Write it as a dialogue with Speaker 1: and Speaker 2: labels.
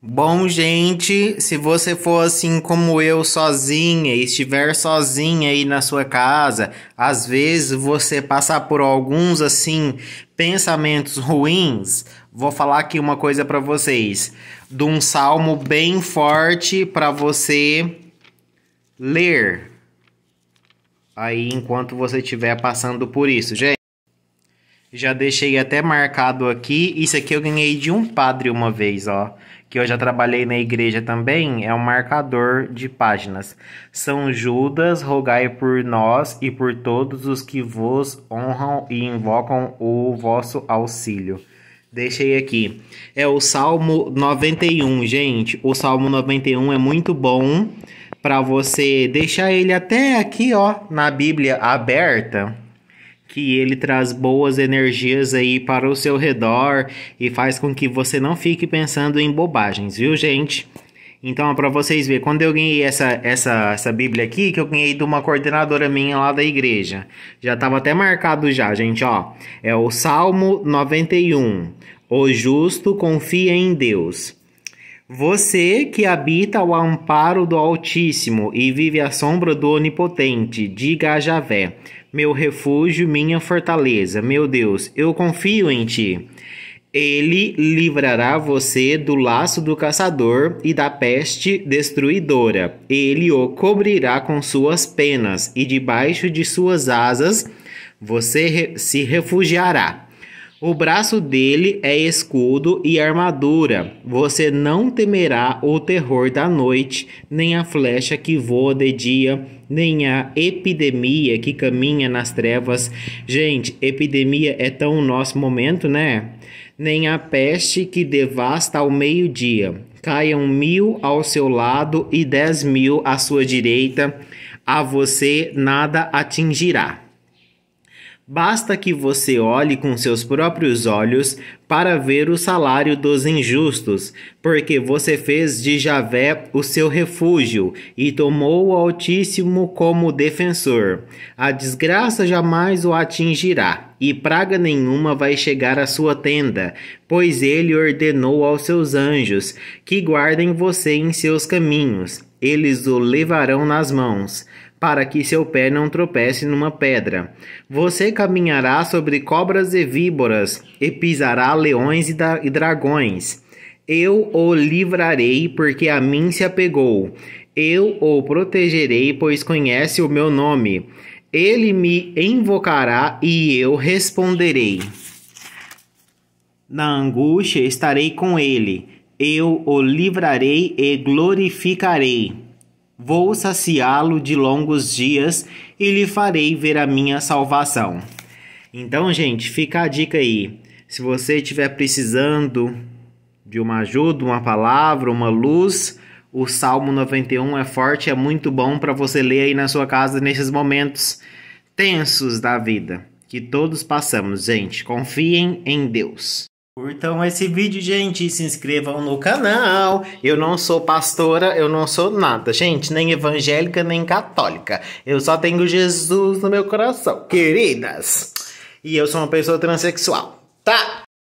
Speaker 1: Bom, gente, se você for assim como eu sozinha e estiver sozinha aí na sua casa, às vezes você passar por alguns assim pensamentos ruins, vou falar aqui uma coisa para vocês, de um salmo bem forte para você ler. Aí enquanto você estiver passando por isso, gente. Já deixei até marcado aqui, isso aqui eu ganhei de um padre uma vez, ó que eu já trabalhei na igreja também, é um marcador de páginas. São Judas, rogai por nós e por todos os que vos honram e invocam o vosso auxílio. Deixei aqui. É o Salmo 91, gente. O Salmo 91 é muito bom para você deixar ele até aqui, ó, na Bíblia aberta que ele traz boas energias aí para o seu redor e faz com que você não fique pensando em bobagens, viu, gente? Então, para vocês verem, quando eu ganhei essa, essa, essa Bíblia aqui, que eu ganhei de uma coordenadora minha lá da igreja. Já estava até marcado já, gente, ó. É o Salmo 91. O justo confia em Deus. Você que habita o amparo do Altíssimo e vive à sombra do Onipotente, diga a Javé: meu refúgio, minha fortaleza. Meu Deus, eu confio em ti. Ele livrará você do laço do caçador e da peste destruidora. Ele o cobrirá com suas penas, e debaixo de suas asas você se refugiará. O braço dele é escudo e armadura. Você não temerá o terror da noite, nem a flecha que voa de dia, nem a epidemia que caminha nas trevas. Gente, epidemia é tão o nosso momento, né? Nem a peste que devasta ao meio-dia. Caiam mil ao seu lado e dez mil à sua direita. A você nada atingirá. Basta que você olhe com seus próprios olhos para ver o salário dos injustos, porque você fez de Javé o seu refúgio e tomou o Altíssimo como defensor. A desgraça jamais o atingirá, e praga nenhuma vai chegar à sua tenda, pois ele ordenou aos seus anjos que guardem você em seus caminhos, eles o levarão nas mãos para que seu pé não tropece numa pedra. Você caminhará sobre cobras e víboras, e pisará leões e, e dragões. Eu o livrarei, porque a mim se apegou. Eu o protegerei, pois conhece o meu nome. Ele me invocará e eu responderei. Na angústia estarei com ele. Eu o livrarei e glorificarei. Vou saciá-lo de longos dias e lhe farei ver a minha salvação. Então, gente, fica a dica aí. Se você estiver precisando de uma ajuda, uma palavra, uma luz, o Salmo 91 é forte, é muito bom para você ler aí na sua casa nesses momentos tensos da vida que todos passamos, gente. Confiem em Deus. Curtam esse vídeo, gente, se inscrevam no canal. Eu não sou pastora, eu não sou nada, gente, nem evangélica, nem católica. Eu só tenho Jesus no meu coração, queridas. E eu sou uma pessoa transexual, tá?